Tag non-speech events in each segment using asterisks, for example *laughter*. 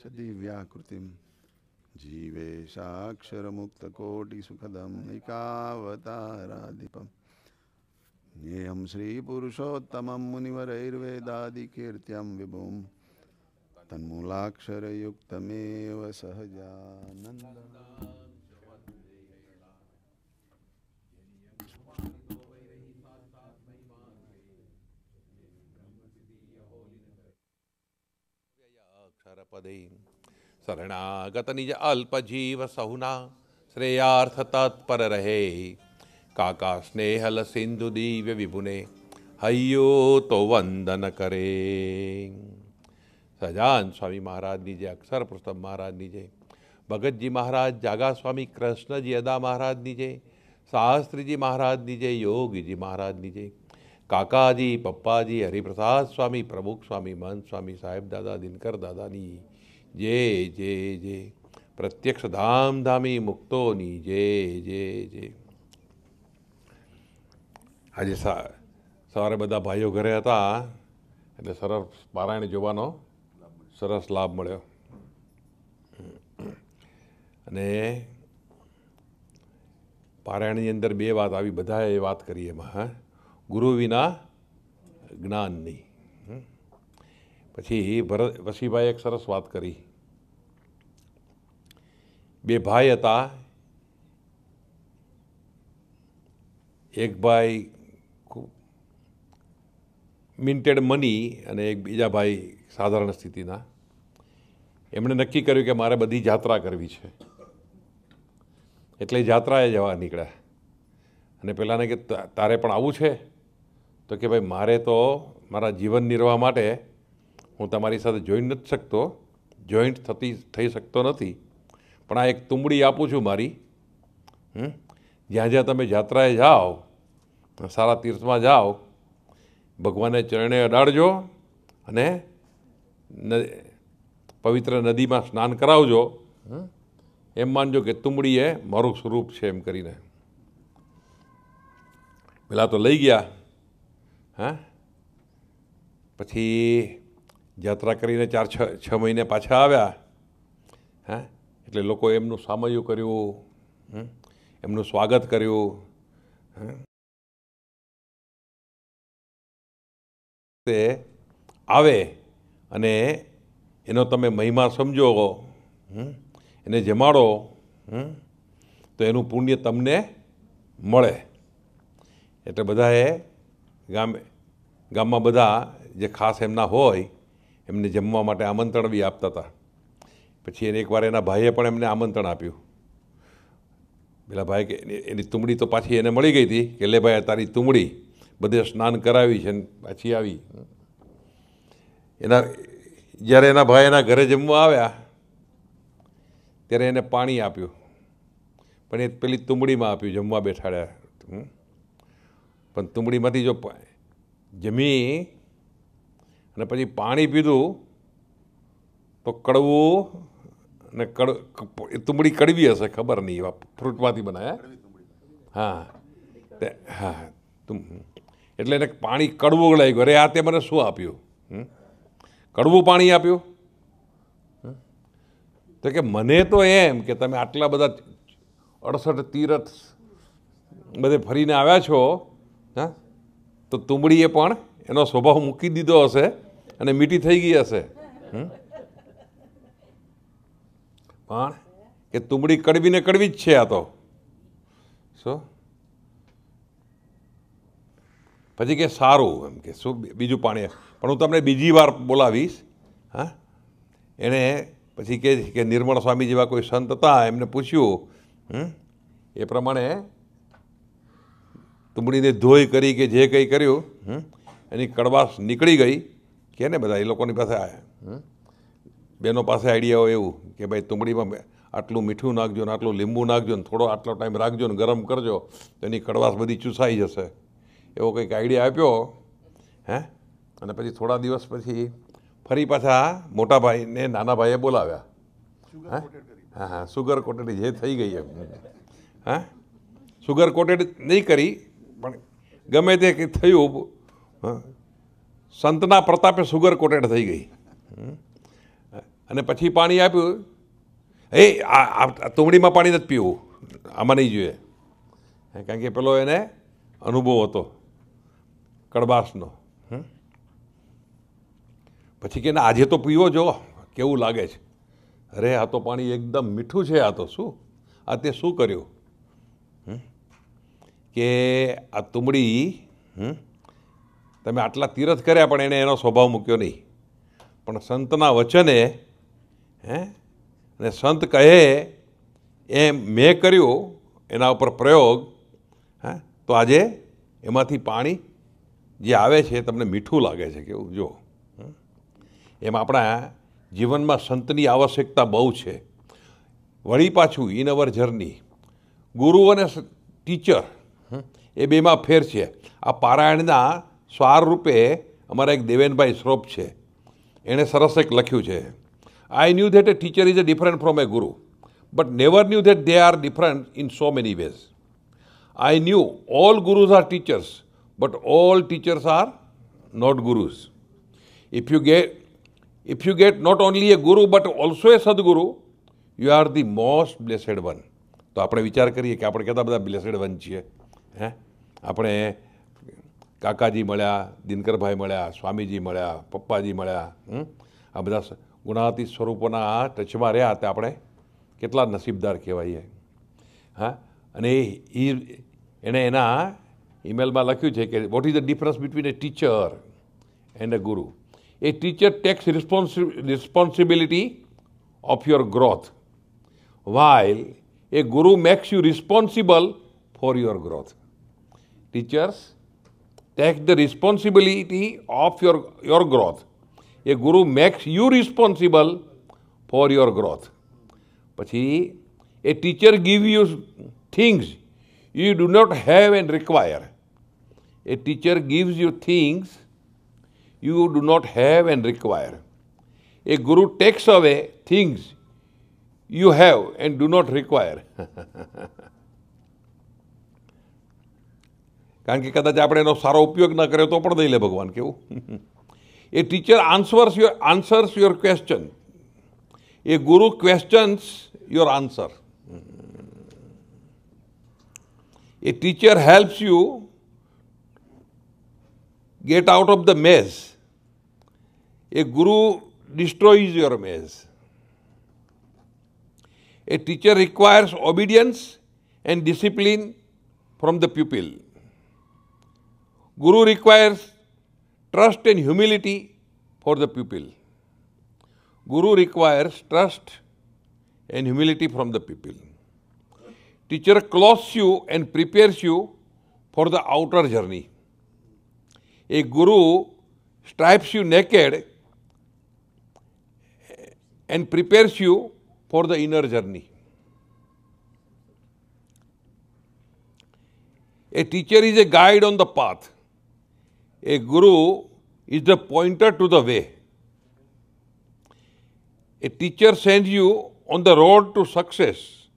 च दिव्याकृतिं जीवे साक्षरमुक्तकोटिसुखदं निकावताराधिपम् ज्ञेयं श्रीपुरुषोत्तमं मुनिवरैर्वेदादिकीर्त्यं विभुं तन्मूलाक्षरयुक्तमेव सहजानन्दम् પદે શરણાગત નિજ અલ્પ જીવ સહુના શ્રેયાર્થ તત્પર રહે કાકા સ્નેહલ સિંધુ દિવ્ય વિભુને હૈયો તો વંદન કરે સજાન સ્વામી મહારાજની જય અક્ષર પુસ્તક મહારાજની જય ભગતજી મહારાજ જાગા સ્વામી કૃષ્ણજી અદા મહારાજની જય શાસ્ત્રીજી મહારાજની જય યોગીજી મહારાજની જય કાકાજી પપ્પાજી હરિપ્રસાદ સ્વામી પ્રમુખ સ્વામી મહંત સ્વામી સાહેબ દાદા દિનકર દાદાની જે જે જે પ્રત્યક્ષ ધામધામી મુક્તોની જે જે જે આજે સવારે બધા ભાઈઓ ઘરે હતા એટલે સરસ પારાયણ જોવાનો સરસ લાભ મળ્યો અને પારાયણની અંદર બે વાત આવી બધાએ વાત કરી એમાં હા ગુરુ વિના જ્ઞાન નહીં પછી ભરત વસીભાઈ એક સરસ વાત કરી બે ભાઈ હતા એક ભાઈ મિન્ટેડ મની અને એક બીજા ભાઈ સાધારણ સ્થિતિના એમણે નક્કી કર્યું કે મારે બધી જાત્રા કરવી છે એટલે જાત્રાએ જવા નીકળ્યા અને પેલાને કે તારે પણ આવું છે તો કે ભાઈ મારે તો મારા જીવન નિર્વાહ માટે હું તમારી સાથે જોઈન નથી શકતો જોઈન્ટ થતી થઈ શકતો નથી પણ આ એક તુંબડી આપું છું મારી જ્યાં જ્યાં તમે જાત્રાએ જાઓ સારા તીર્થમાં જાઓ ભગવાનને ચરણે અડાડજો અને પવિત્ર નદીમાં સ્નાન કરાવજો એમ માનજો કે તુંબડી એ મારું સ્વરૂપ છે એમ કરીને પેલા તો લઈ ગયા હા પછી યાત્રા કરીને ચાર છ છ મહિને પાછા આવ્યા હા એટલે લોકો એમનું સામયું કર્યું એમનું સ્વાગત કર્યું તે આવે અને એનો તમે મહિમા સમજો એને જમાડો તો એનું પુણ્ય તમને મળે એટલે બધાએ ગામે ગામમાં બધા જે ખાસ એમના હોય એમને જમવા માટે આમંત્રણ બી આપતા હતા પછી એને એકવાર એના ભાઈએ પણ એમને આમંત્રણ આપ્યું પેલા ભાઈ કે એની તુમડી તો પાછી એને મળી ગઈ હતી કે લે ભાઈ તારી તુમડી બધે સ્નાન કરાવી છે પાછી આવી એના જ્યારે એના ભાઈ એના ઘરે જમવા આવ્યા ત્યારે એને પાણી આપ્યું પણ એ પેલી તુમડીમાં આપ્યું જમવા બેઠાડ્યા પણ તુંબડીમાંથી જો જમી અને પછી પાણી પીધું તો કડવું ને કડ તુંબડી કડવી હશે ખબર નહીં ફ્રૂટમાંથી બનાયા હા હા તું એટલે એને પાણી કડવું લાગ્યું અરે આ તે મને શું આપ્યું કડવું પાણી આપ્યું તો કે મને તો એમ કે તમે આટલા બધા અડસઠ તીરથ બધે ફરીને આવ્યા છો હા તો તુંબડીએ પણ એનો સ્વભાવ મૂકી દીધો હશે અને મીઠી થઈ ગઈ હશે પણ એ તુંબડી કડવીને કડવી જ છે આ તો શું પછી કે સારું એમ કે શું બીજું પાણી પણ હું તમને બીજી વાર બોલાવીશ હા એણે પછી કે નિર્મળ સ્વામી જેવા કોઈ સંત હતા એમને પૂછ્યું એ પ્રમાણે તો ધોઈ કરી કે જે કંઈ કર્યું એની કડવાશ નીકળી ગઈ કે ને બધા એ લોકોની પાસે બેનો પાસે આઈડિયા હોય એવું કે ભાઈ તુંબડીમાં આટલું મીઠું નાખજો ને આટલું લીંબુ નાખજો ને થોડો આટલો ટાઈમ રાખજો ને ગરમ કરજો તો એની કડવાશ બધી ચૂસાઈ જશે એવો કંઈક આઈડિયા આપ્યો હે અને પછી થોડા દિવસ પછી ફરી પાછા મોટા ભાઈને નાના ભાઈએ બોલાવ્યા હા હા સુગર કોટેડ જે થઈ ગઈ એમ હા સુગર કોટેડ નહીં કરી પણ ગમે તે થયું સંતના પ્રતાપે સુગર કોટેડ થઈ ગઈ અને પછી પાણી આપ્યું એ આ તુંબડીમાં પાણી નથી પીવું આમાં નહીં જોઈએ કારણ કે પેલો એને અનુભવ હતો કડબાસનો પછી કે આજે તો પીવો જો કેવું લાગે છે અરે આ તો પાણી એકદમ મીઠું છે આ તો શું આ તે શું કર્યું કે આ તુંબડી તમે આટલા તીરથ કર્યા પણ એણે એનો સ્વભાવ મૂક્યો નહીં પણ સંતના વચને હે અને સંત કહે એમ મેં કર્યું એના ઉપર પ્રયોગ હા તો આજે એમાંથી પાણી જે આવે છે તમને મીઠું લાગે છે કેવું જો એમ આપણા જીવનમાં સંતની આવશ્યકતા બહુ છે વળી પાછું ઇન અવર જર્ની ગુરુ અને ટીચર એ બેમાં ફેર છે આ પારાયણના સ્વારરૂપે અમારા એક દેવેનભાઈ શ્રોપ છે એણે સરસ એક લખ્યું છે I knew that a teacher is a different from a guru but never knew that they are different in so many ways I knew all gurus are teachers but all teachers are not gurus. If you get if you get not only a guru but also a sadguru, you are the most blessed one તો આપણે વિચાર કરીએ કે આપણે કેટલા બધા બ્લેસેડ one છીએ હે આપણે કાકાજી મળ્યા દિનકરભાઈ મળ્યા સ્વામીજી મળ્યા પપ્પાજી મળ્યા આ બધા ગુણાતી સ્વરૂપોના ટચમાં રહ્યા તે આપણે કેટલા નસીબદાર કહેવાઈએ હા અને એ એણે એના ઇમેલમાં લખ્યું છે કે what is the difference between a teacher and a guru a teacher takes response responsibility of your growth while a guru makes you responsible for your growth teachers, take the responsibility of your, your growth. A guru makes you responsible for your growth. see, a teacher give you things you do not have and require. A teacher gives you things you do not have and require. A guru takes away things you have and do not require. *laughs* कारण कि कदाच आप सारा उपयोग न करें तो नहीं ले भगवान केव a teacher answers your answers your question a guru questions your answer a teacher helps you get out of the maze a guru destroys your maze a teacher requires obedience and discipline from the people Guru requires trust and humility for the pupil. Guru requires trust and humility from the pupil. Teacher clothes you and prepares you for the outer journey. A guru strips you naked and prepares you for the inner journey. A teacher is a guide on the path. A guru is the pointer to the way. A teacher sends you on the road to success.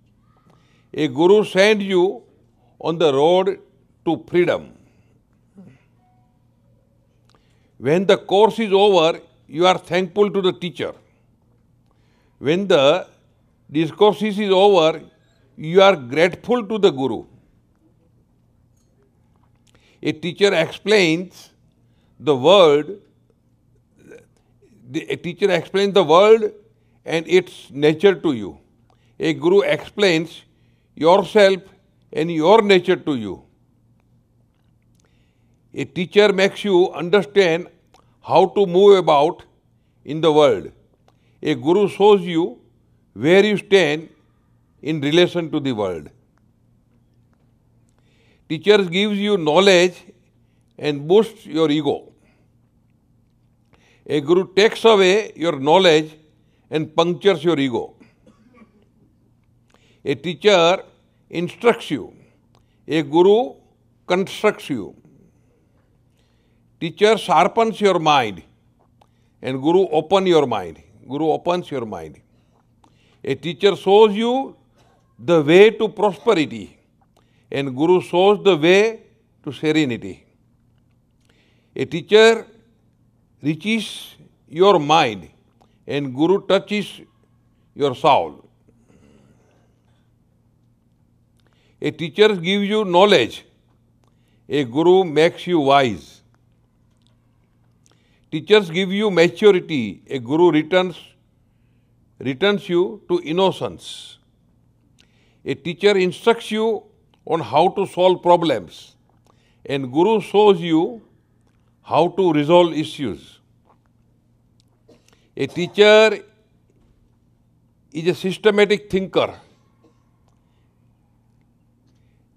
A guru sends you on the road to freedom. When the course is over, you are thankful to the teacher. When the discourse is over, you are grateful to the guru. A teacher explains the world, the teacher explains the world and its nature to you. A guru explains yourself and your nature to you. A teacher makes you understand how to move about in the world. A guru shows you where you stand in relation to the world. Teachers gives you knowledge and boosts your ego. A guru takes away your knowledge and punctures your ego. A teacher instructs you. A guru constructs you. Teacher sharpens your mind and guru opens your mind. Guru opens your mind. A teacher shows you the way to prosperity and guru shows the way to serenity. A teacher reaches your mind and Guru touches your soul. A teacher gives you knowledge. A guru makes you wise. Teachers give you maturity. A guru returns, returns you to innocence. A teacher instructs you on how to solve problems. And guru shows you how to resolve issues. A teacher is a systematic thinker.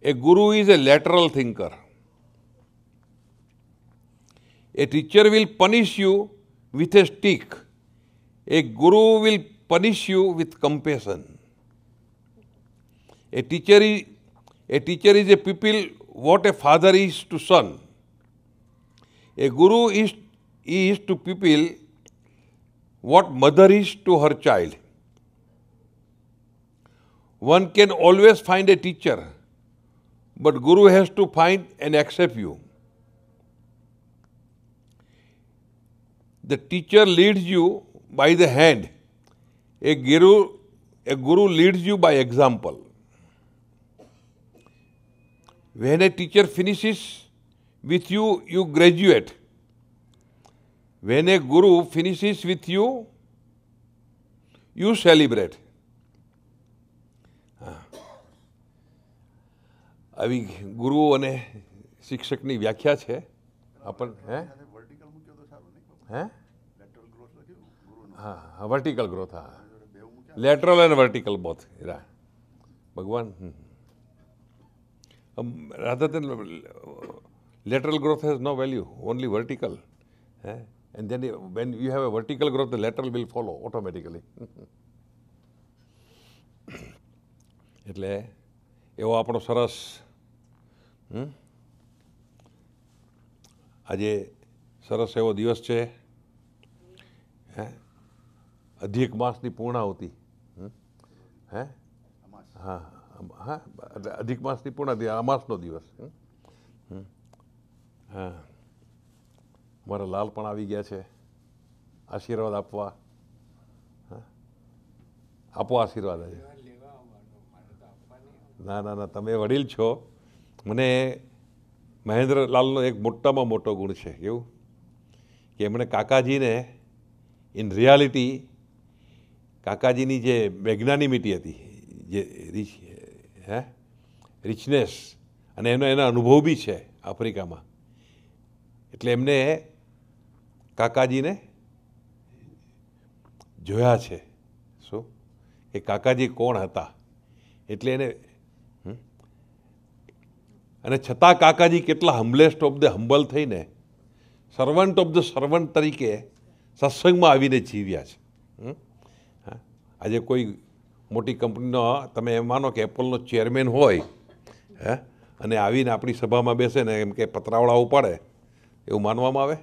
A guru is a lateral thinker. A teacher will punish you with a stick. A guru will punish you with compassion. A teacher is a teacher is a pupil what a father is to son. A guru is, is to people what mother is to her child. One can always find a teacher, but guru has to find and accept you. The teacher leads you by the hand. A guru, a guru leads you by example. When a teacher finishes with you, you graduate. When a guru finishes with you, you celebrate. આવી ગુરુઓ અને શિક્ષકની વ્યાખ્યા છે આપણ હે હે હા વર્ટિકલ ગ્રોથ હા લેટરલ એન્ડ વર્ટિકલ બોથ રા ભગવાન Radha lateral growth has no value, only vertical. Eh? And then when you have a vertical growth, the lateral will follow automatically. એટલે એવો આપણો સરસ આજે સરસ એવો દિવસ છે હે અધિક માસની પૂર્ણાહુતિ હે હા હા એટલે અધિક માસની પૂર્ણાહુતિ આ માસનો દિવસ હમ મારા લાલ પણ આવી ગયા છે આશીર્વાદ આપવા આપો આશીર્વાદ આજે ના ના ના તમે વડીલ છો મને મહેન્દ્રલાલનો એક મોટામાં મોટો ગુણ છે એવું કે એમણે કાકાજીને ઇન રિયાલિટી કાકાજીની જે મેગ્નાનિમિટી હતી જે રિચ હે રિચનેસ અને એનો એનો અનુભવ બી છે આફ્રિકામાં એટલે એમને કાકાજીને જોયા છે શું એ કાકાજી કોણ હતા એટલે એને અને છતાં કાકાજી કેટલા હમ્બલેસ્ટ ઓફ ધ હમ્બલ થઈને સર્વન્ટ ઓફ ધ સર્વન્ટ તરીકે સત્સંગમાં આવીને જીવ્યા છે આજે કોઈ મોટી કંપનીનો તમે એમ માનો કે એપલનો ચેરમેન હોય હે અને આવીને આપણી સભામાં બેસે ને એમ કે પતરાવળા ઉપાડે એવું માનવામાં આવે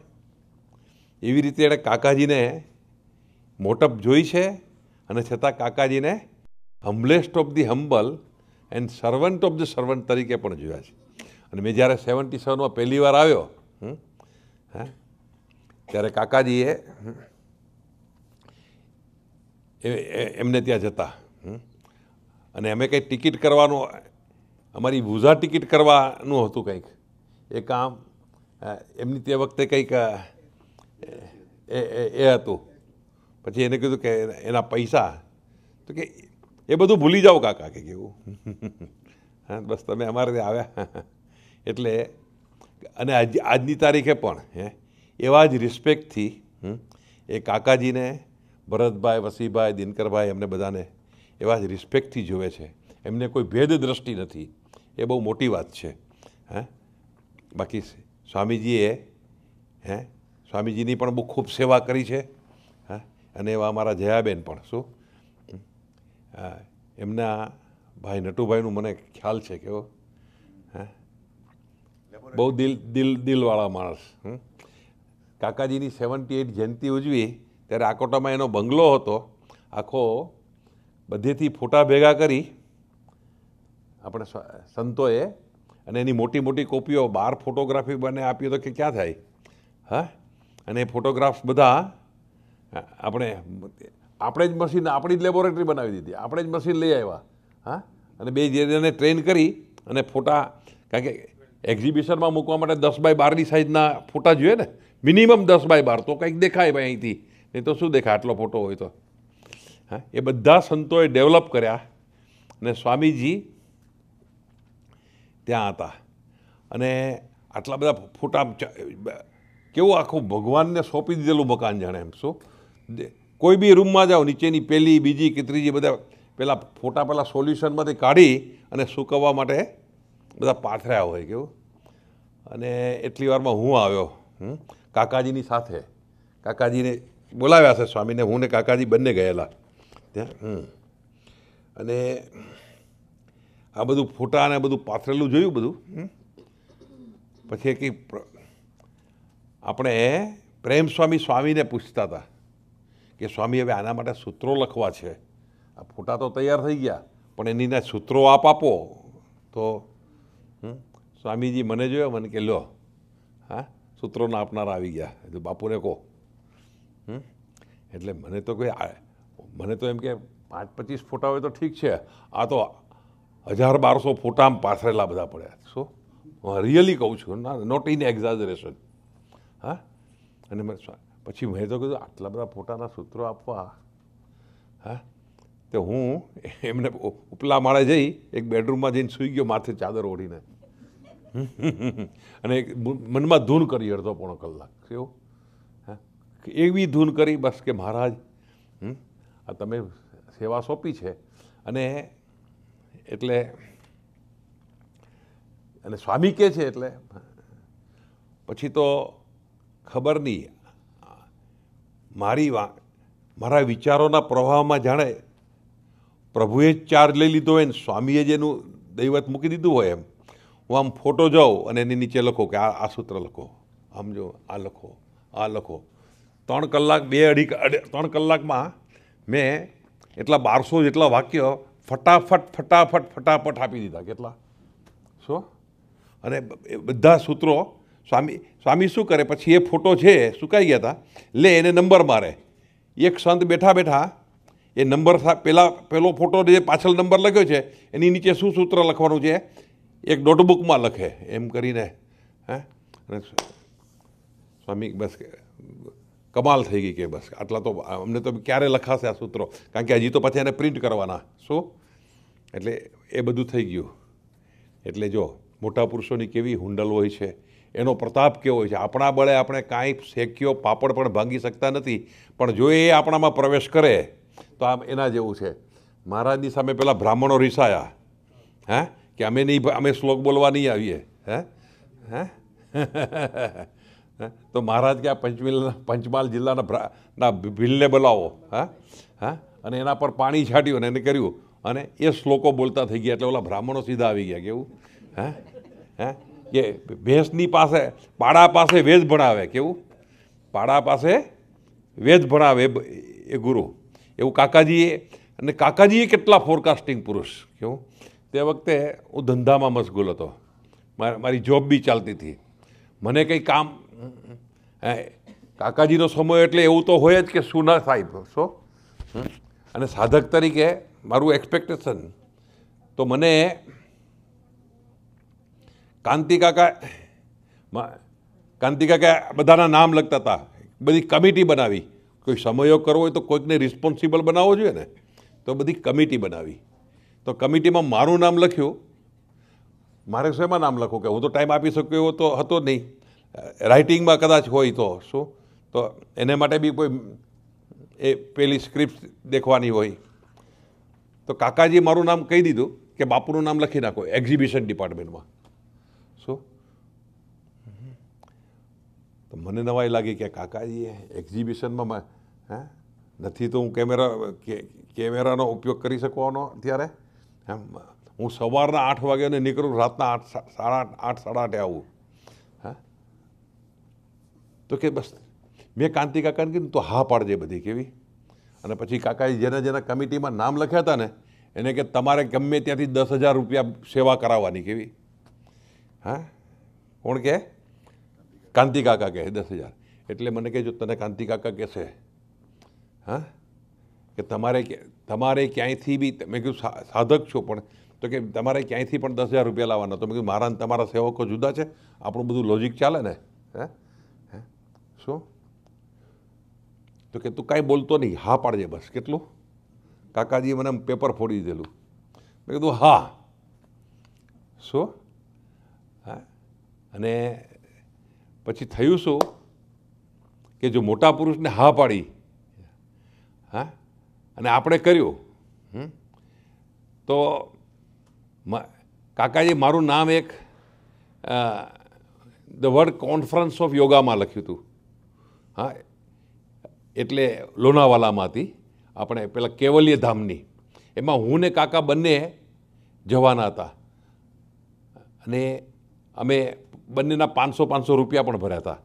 એવી રીતે એણે કાકાજીને મોટપ જોઈ છે અને છતાં કાકાજીને humblest of the humble and servant of the servant તરીકે પણ જોયા છે અને મેં જ્યારે સેવન્ટી સેવનમાં પહેલી વાર આવ્યો હા ત્યારે કાકાજીએ એમને ત્યાં જતા અને અમે કંઈ ટિકિટ કરવાનું અમારી વૂઝા ટિકિટ કરવાનું હતું કંઈક એ કામ એમની તે વખતે કંઈક એ હતું પછી એને કીધું કે એના પૈસા તો કે એ બધું ભૂલી જાઓ કાકા કે કેવું *laughs* હા બસ તમે અમારે ત્યાં આવ્યા *laughs* એટલે અને આજ આજની તારીખે પણ હે એવા જ રિસ્પેક્ટથી એ કાકાજીને ભરતભાઈ વસીભાઈ દિનકરભાઈ એમને બધાને એવા જ રિસ્પેક્ટથી જોવે છે એમને કોઈ ભેદ દ્રષ્ટિ નથી એ બહુ મોટી વાત છે હા બાકી સ્વામીજીએ હે સ્વામીજીની પણ બહુ ખૂબ સેવા કરી છે હા અને એવા અમારા જયાબેન પણ શું હા એમના ભાઈ નટુભાઈનું મને ખ્યાલ છે કેવો હા બહુ દિલ દિલ દિલવાળા માણસ કાકાજીની સેવન્ટી એઇટ જયંતિ ઉજવી ત્યારે આકોટામાં એનો બંગલો હતો આખો બધેથી ફોટા ભેગા કરી આપણે સંતોએ અને એની મોટી મોટી કોપીઓ બહાર ફોટોગ્રાફી બને આપીએ તો કે ક્યાં થાય હા અને એ ફોટોગ્રાફ્સ બધા આપણે આપણે જ મશીન આપણી જ લેબોરેટરી બનાવી દીધી આપણે જ મશીન લઈ આવ્યા હા અને બે જેને ટ્રેન કરી અને ફોટા કારણ કે એક્ઝિબિશનમાં મૂકવા માટે દસ બાય બારની સાઇઝના ફોટા જોઈએ ને મિનિમમ દસ બાય બાર તો કંઈક દેખાય ભાઈ અહીંથી નહીં તો શું દેખાય આટલો ફોટો હોય તો હા એ બધા સંતોએ ડેવલપ કર્યા અને સ્વામીજી ત્યાં હતા અને આટલા બધા ફોટા કેવું આખું ભગવાનને સોંપી દીધેલું મકાન જાણે એમ શું કોઈ બી રૂમમાં જાઓ નીચેની પહેલી બીજી કે ત્રીજી બધા પહેલાં ફોટા પહેલાં સોલ્યુશનમાંથી કાઢી અને સૂકવવા માટે બધા પાથર્યા હોય કેવું અને એટલી વારમાં હું આવ્યો કાકાજીની સાથે કાકાજીને બોલાવ્યા છે સ્વામીને હું ને કાકાજી બંને ગયેલા ત્યાં અને આ બધું ફોટા અને બધું પાથરેલું જોયું બધું પછી એક આપણે પ્રેમ સ્વામી સ્વામીને પૂછતા હતા કે સ્વામી હવે આના માટે સૂત્રો લખવા છે આ ફોટા તો તૈયાર થઈ ગયા પણ એનીના સૂત્રો આપ આપો તો સ્વામીજી મને જોયો મને કે લો હા સૂત્રોના આપનારા આવી ગયા એટલે બાપુને કહો એટલે મને તો કોઈ મને તો એમ કે પાંચ પચીસ ફોટા હોય તો ઠીક છે આ તો હજાર બારસો ફોટા આમ પાથરેલા બધા પડ્યા સો હું રિયલી કહું છું ના નોટ ઇન એક્ઝાજરેશન હા અને મેં પછી મેં તો કીધું આટલા બધા ફોટાના સૂત્રો આપવા હા તો હું એમને ઉપલા માળે જઈ એક બેડરૂમમાં જઈને સૂઈ ગયો માથે ચાદર ઓઢીને અને મનમાં ધૂન કરી અડધો પોણો કલાક કેવો એવી ધૂન કરી બસ કે મહારાજ આ તમે સેવા સોંપી છે અને એટલે અને સ્વામી કે છે એટલે પછી તો ખબર નહીં મારી મારા વિચારોના પ્રવાહમાં જાણે પ્રભુએ જ ચાર્જ લઈ લીધો હોય ને સ્વામીએ જ એનું દૈવત મૂકી દીધું હોય એમ હું આમ ફોટો જાઉં અને એની નીચે લખો કે આ આ સૂત્ર લખો આમ જો આ લખો આ લખો ત્રણ કલાક બે અઢી ત્રણ કલાકમાં મેં એટલા બારસો જેટલા વાક્ય ફટાફટ ફટાફટ ફટાફટ આપી દીધા કેટલા શું અને બધા સૂત્રો સ્વામી સ્વામી શું કરે પછી એ ફોટો છે સુકાઈ ગયા હતા લે એને નંબર મારે એક સંત બેઠા બેઠા એ નંબર પહેલાં પહેલો ફોટો જે પાછળ નંબર લખ્યો છે એની નીચે શું સૂત્ર લખવાનું છે એક નોટબુકમાં લખે એમ કરીને હે સ્વામી બસ કમાલ થઈ ગઈ કે બસ આટલા તો અમને તો ક્યારે લખાશે આ સૂત્રો કારણ કે હજી તો પછી એને પ્રિન્ટ કરવાના શું એટલે એ બધું થઈ ગયું એટલે જો મોટા પુરુષોની કેવી હુંડલ હોય છે એનો પ્રતાપ કેવો હોય છે આપણા બળે આપણે કાંઈ શેક્યો પાપડ પણ ભાંગી શકતા નથી પણ જો એ આપણામાં પ્રવેશ કરે તો આમ એના જેવું છે મહારાજની સામે પેલા બ્રાહ્મણો રિસાયા હા કે અમે નહીં અમે શ્લોક બોલવા નહીં આવીએ હે હે તો મહારાજ કે આ પંચમિલ પંચમહાલ જિલ્લાના ના ભીલને બોલાવો હા હા અને એના પર પાણી છાંટ્યું અને એને કર્યું અને એ શ્લોકો બોલતા થઈ ગયા એટલે ઓલા બ્રાહ્મણો સીધા આવી ગયા કેવું હે હે કે ભેંસની પાસે પાડા પાસે વેદ ભણાવે કેવું પાડા પાસે વેદ ભણાવે એ ગુરુ એવું કાકાજીએ અને કાકાજીએ કેટલા ફોરકાસ્ટિંગ પુરુષ કેવું તે વખતે હું ધંધામાં મશગુલ હતો મારી જોબ બી ચાલતી હતી મને કંઈ કામ કાકાજીનો સમય એટલે એવું તો હોય જ કે સુના સાહેબ શો અને સાધક તરીકે મારું એક્સપેક્ટેશન તો મને કાંતિકાકા કાંતિકાકા બધાના નામ લખતા હતા બધી કમિટી બનાવી કોઈ સમયો કરવો હોય તો કોઈકને રિસ્પોન્સિબલ બનાવવો જોઈએ ને તો બધી કમિટી બનાવી તો કમિટીમાં મારું નામ લખ્યું મારે શેમાં નામ લખું કે હું તો ટાઈમ આપી શક્યો એવો તો હતો નહીં રાઇટિંગમાં કદાચ હોય તો શું તો એને માટે બી કોઈ એ પેલી સ્ક્રિપ્ટ દેખવાની હોય તો કાકાજીએ મારું નામ કહી દીધું કે બાપુનું નામ લખી નાખો એક્ઝિબિશન ડિપાર્ટમેન્ટમાં સો તો મને નવાઈ લાગી કે કાકાજીએ એક્ઝિબિશનમાં હે નથી તો હું કેમેરા કેમેરાનો ઉપયોગ કરી શકવાનો અત્યારે એમ હું સવારના આઠ વાગ્યાને નીકળું રાતના આઠ સાડા આઠ સાડા આઠે આવું હા તો કે બસ મેં કાંતિ કાકાને કીધું તો હા પાડજે બધી કેવી અને પછી કાકાએ જેના જેના કમિટીમાં નામ લખ્યા હતા ને એને કે તમારે ગમે ત્યાંથી દસ હજાર રૂપિયા સેવા કરાવવાની કેવી હા કોણ કે કાંતિ કાકા કહે દસ હજાર એટલે મને કહેજો તને કાંતિ કાકા કહેશે હા કે તમારે તમારે ક્યાંયથી બી મેં કીધું સાધક છો પણ તો કે તમારે ક્યાંયથી પણ દસ હજાર રૂપિયા લાવવાના તો મેં કીધું મારા તમારા સેવકો જુદા છે આપણું બધું લોજિક ચાલે ને હે હે શું તો કે તું કાંઈ બોલતો નહીં હા પાડજે બસ કેટલું કાકાજીએ મને પેપર ફોડી દીધેલું મેં કીધું હા શું હા અને પછી થયું શું કે જો મોટા પુરુષને હા પાડી હા અને આપણે કર્યું તો કાકાજી મારું નામ એક ધ વર્લ્ડ કોન્ફરન્સ ઓફ યોગામાં લખ્યું હતું હા એટલે લોનાવાલામાંથી આપણે પેલા કેવલીય ધામની એમાં હું ને કાકા બંને જવાના હતા અને અમે બંનેના પાંચસો પાંચસો રૂપિયા પણ ભર્યા હતા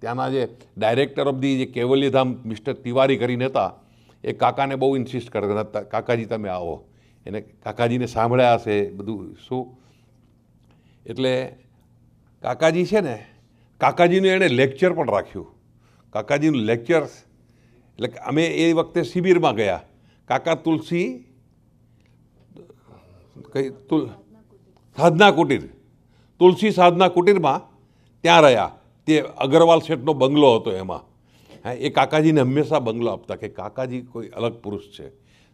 ત્યાંના જે ડાયરેક્ટર ઓફ ધી જે કેવલીય ધામ મિસ્ટર તિવારી કરીને હતા એ કાકાને બહુ ઇન્સિસ્ટ કરતા હતા કાકાજી તમે આવો એને કાકાજીને સાંભળ્યા હશે બધું શું એટલે કાકાજી છે ને કાકાજીનું એણે લેક્ચર પણ રાખ્યું કાકાજીનું લેક્ચર એટલે અમે એ વખતે શિબિરમાં ગયા કાકા તુલસી કઈ તુલ સાધના કુટીર તુલસી સાધના કુટીરમાં ત્યાં રહ્યા તે અગરવાલ શેઠનો બંગલો હતો એમાં હા એ કાકાજીને હંમેશા બંગલો આપતા કે કાકાજી કોઈ અલગ પુરુષ છે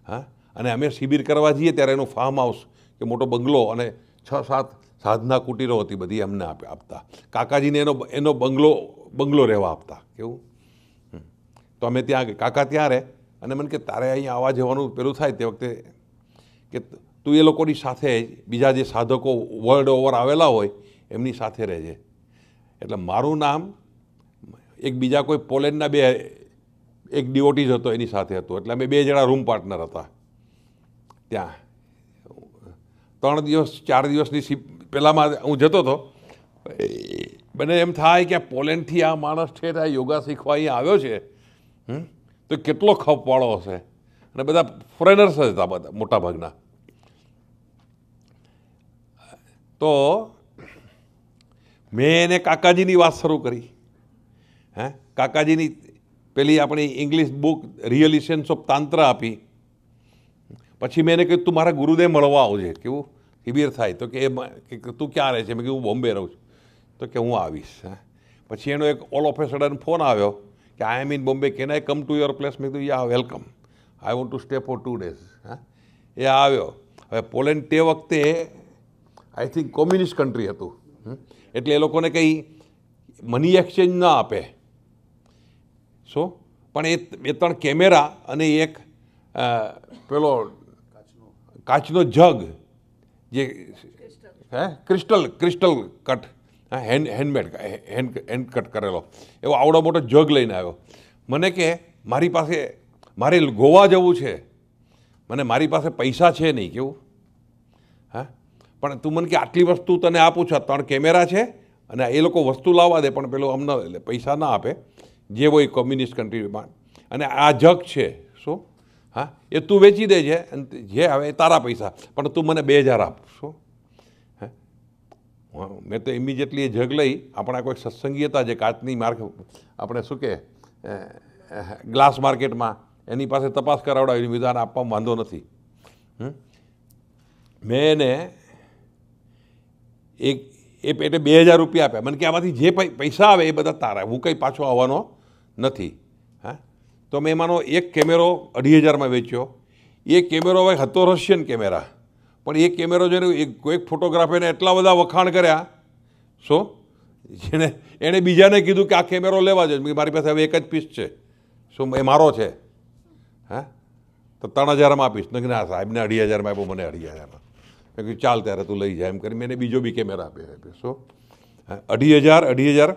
હા અને અમે શિબિર કરવા જઈએ ત્યારે એનું ફાર્મ હાઉસ કે મોટો બંગલો અને છ સાત સાધના કુટીરો હતી બધી અમને આપતા કાકાજીને એનો એનો બંગલો બંગલો રહેવા આપતા કેવું તો અમે ત્યાં કાકા ત્યાં રહે અને મને કે તારે અહીં આવવા જવાનું પેલું થાય તે વખતે કે તું એ લોકોની સાથે બીજા જે સાધકો વર્લ્ડ ઓવર આવેલા હોય એમની સાથે રહેજે એટલે મારું નામ એક બીજા કોઈ પોલેન્ડના બે એક ડિઓટીઝ હતો એની સાથે હતો એટલે અમે બે જણા રૂમ પાર્ટનર હતા ત્યાં ત્રણ દિવસ ચાર દિવસની શિપ પહેલાંમાં હું જતો હતો બને એમ થાય કે પોલેન્ડથી આ માણસ છે આ યોગા શીખવા અહીંયા આવ્યો છે તો કેટલો ખપવાળો હશે અને બધા ફોરેનર્સ જ હતા બધા મોટાભાગના તો મેં એને કાકાજીની વાત શરૂ કરી હે કાકાજીની પેલી આપણી ઇંગ્લિશ બુક રિયલિસન્સ ઓફ તાંત્ર આપી પછી મેં એને કહ્યું તું મારા ગુરુદેવ મળવા આવજે કેવું શિબિર થાય તો કે એ તું ક્યાં રહે છે મેં કીધું હું બોમ્બે રહું છું તો કે હું આવીશ પછી એનો એક ઓલ ઓફ એ ફોન આવ્યો કે I am in Bombay can I come to your place મેં કીધું yeah welcome I want to stay for two days હા એ આવ્યો હવે પોલેન્ડ તે વખતે આઈ થિંક કોમ્યુનિસ્ટ કન્ટ્રી હતું એટલે એ લોકોને કંઈ મની એક્સચેન્જ ન આપે સો પણ એ બે ત્રણ કેમેરા અને એક પેલો કાચનો જગ જે હે ક્રિસ્ટલ ક્રિસ્ટલ કટ હા hand handmade hand hand cut કરેલો એવો આવડો મોટો જગ લઈને આવ્યો મને કે મારી પાસે મારે ગોવા જવું છે મને મારી પાસે પૈસા છે નહીં કેવું હા પણ તું મને કે આટલી વસ્તુ તને આપું છું ત્રણ કેમેરા છે અને એ લોકો વસ્તુ લાવવા દે પણ પેલું અમને એટલે પૈસા ના આપે જે હોય કોમ્યુનિસ્ટ કન્ટ્રીમાં અને આ જગ છે શું હા એ તું વેચી દેજે અને જે આવે એ તારા પૈસા પણ તું મને બે હજાર આપશું મેં તો ઇમિજિએટલી એ જગ લઈ આપણા કોઈ સત્સંગી જે કાચની માર્ક આપણે શું કે ગ્લાસ માર્કેટમાં એની પાસે તપાસ કરાવડાવી વિધાન આપવામાં વાંધો નથી મેં એને એક એ પેટે બે હજાર રૂપિયા આપ્યા મને કે આમાંથી જે પૈસા આવે એ બધા તારા હું કંઈ પાછો આવવાનો નથી હા તો મેં એમાંનો એક કેમેરો અઢી હજારમાં વેચ્યો એ કેમેરો હવે હતો રશિયન કેમેરા પણ એ કેમેરો જોઈને એક કોઈક ફોટોગ્રાફરને એટલા બધા વખાણ કર્યા સો જેણે એણે બીજાને કીધું કે આ કેમેરો લેવા જોઈએ મારી પાસે હવે એક જ પીસ છે શું એ મારો છે હા તો ત્રણ હજારમાં આપીશ નહીં ના સાહેબને અઢી હજારમાં આપ્યો મને અઢી હજારમાં મેં કીધું ચાલ ત્યારે તું લઈ જાય એમ કરી મેં એને બીજો બી કેમેરા આપ્યો આપ્યો સો અઢી હજાર અઢી હજાર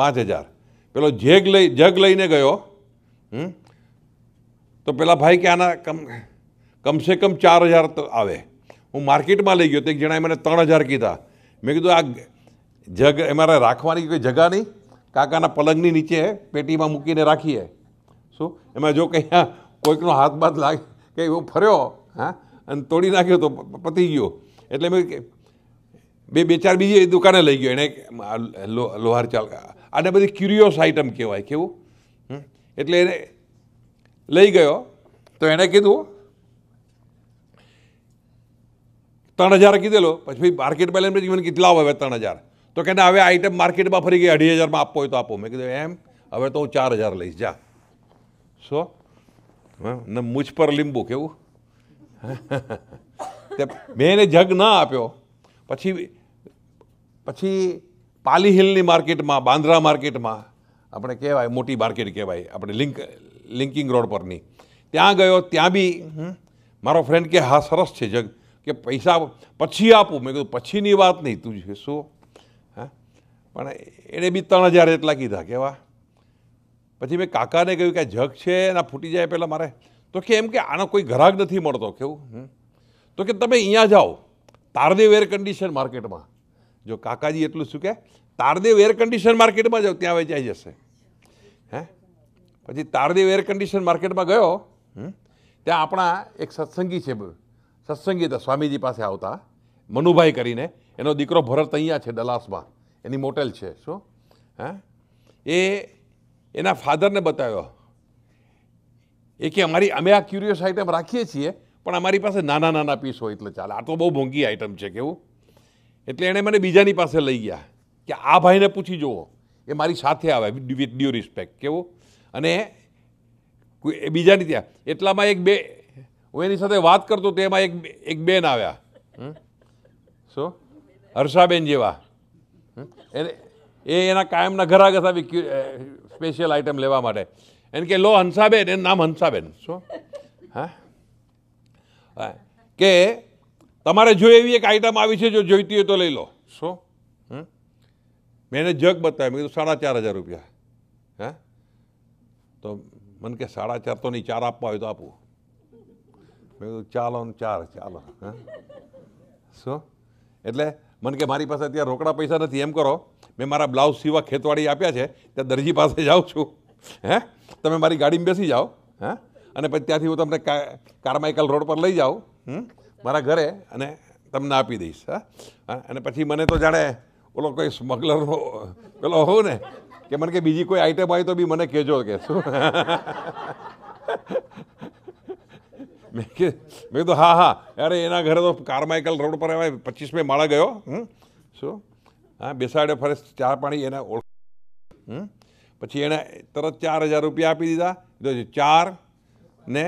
પાંચ હજાર પેલો જેગ લઈ જગ લઈને ગયો તો પેલા ભાઈ કે આના કમ કમસે કમ ચાર હજાર તો આવે હું માર્કેટમાં લઈ ગયો તો એક જણાએ મને ત્રણ હજાર કીધા મેં કીધું આ જગ અમારે રાખવાની કોઈ જગા નહીં કાકાના પલંગની નીચે પેટીમાં મૂકીને રાખીએ શું એમાં જો કંઈ હા કોઈકનો હાથ બાદ લાગે કે એવો ફર્યો હા અને તોડી નાખ્યો તો પતી ગયો એટલે મેં બે બે ચાર બીજી દુકાને લઈ ગયો એણે લોહાર ચાલ આને બધી ક્યુરિયોસ આઇટમ કહેવાય કેવું એટલે એને લઈ ગયો તો એણે કીધું ત્રણ હજાર કીધેલો પછી માર્કેટ બેલેન્સ ઇવન કેટલા આવે ત્રણ હજાર તો કે હવે આઈટમ માર્કેટમાં ફરી ગઈ અઢી હજારમાં આપવો હોય તો આપો મેં કીધું એમ હવે તો હું ચાર હજાર લઈશ જા સો ને મુછ પર લીંબુ કેવું તે મેં એને જગ ના આપ્યો પછી પછી પાલી હિલની માર્કેટમાં બાંદ્રા માર્કેટમાં આપણે કહેવાય મોટી માર્કેટ કહેવાય આપણે લિંક લિંકિંગ રોડ પરની ત્યાં ગયો ત્યાં બી મારો ફ્રેન્ડ કે હા સરસ છે જગ કે પૈસા પછી આપું મેં કીધું પછીની વાત નહીં તું છે હા પણ એણે બી ત્રણ હજાર એટલા કીધા કેવા પછી મેં કાકાને કહ્યું કે જગ છે એના ફૂટી જાય પહેલાં મારે તો કે એમ કે આનો કોઈ ઘરાક નથી મળતો કેવું તો કે તમે અહીંયા જાઓ તારદેવ એર કન્ડિશન માર્કેટમાં જો કાકાજી એટલું શું કે તારદેવ એર કન્ડિશન માર્કેટમાં જાઓ ત્યાં વેચાઈ જશે હે પછી તારદેવ એર કન્ડિશન માર્કેટમાં ગયો ત્યાં આપણા એક સત્સંગી છે બધું સત્સંગી સ્વામીજી પાસે આવતા મનુભાઈ કરીને એનો દીકરો ભરત અહીંયા છે ડલાસમાં એની મોટેલ છે શું હા એ એના ફાધરને બતાવ્યો એ કે અમારી અમે આ ક્યુરિયસ આઇટમ રાખીએ છીએ પણ અમારી પાસે નાના નાના પીસ હોય એટલે ચાલે આ તો બહુ મોંઘી આઈટમ છે કેવું એટલે એણે મને બીજાની પાસે લઈ ગયા કે આ ભાઈને પૂછી જુઓ એ મારી સાથે આવે વિથ ડ્યુ રિસ્પેક્ટ કેવું અને એ બીજાની ત્યાં એટલામાં એક બે હું એની સાથે વાત કરતો તો એમાં એક એક બેન આવ્યા શું હર્ષાબેન જેવા એને એ એના કાયમના ઘરાગત આવી સ્પેશિયલ આઇટમ લેવા માટે એને કે લો હંસાબેન એનું નામ હંસાબેન શું હા કે તમારે જો એવી એક આઇટમ આવી છે જો જોઈતી હોય તો લઈ લો શું મેં એને જગ બતાવ્યું મેં કીધું સાડા ચાર હજાર રૂપિયા હા તો મને કે સાડા ચાર તો નહીં ચાર આપવા હોય તો આપવું ચાલો ને ચાર ચાલો હા શું એટલે મને કે મારી પાસે અત્યારે રોકડા પૈસા નથી એમ કરો મેં મારા બ્લાઉઝ સીવા ખેતવાડી આપ્યા છે ત્યાં દરજી પાસે જાઉં છું હે તમે મારી ગાડીમાં બેસી જાઓ હા અને પછી ત્યાંથી હું તમને કારમાઇકલ રોડ પર લઈ જાઉં મારા ઘરે અને તમને આપી દઈશ હા અને પછી મને તો જાણે ઓલો કોઈ સ્મગલરનો પેલો હોઉં ને કે મને કે બીજી કોઈ આઈટમ હોય તો બી મને કહેજો કે શું *laughs* મેં કે મેં કીધું હા હા યાર એના ઘરે તો કારમાઇકલ રોડ પર એમાં પચીસમે માળા ગયો હમ શું હા બેસાડે ફરે ચા પાણી એને ઓળખ હમ પછી એણે તરત ચાર હજાર રૂપિયા આપી દીધા ચાર ને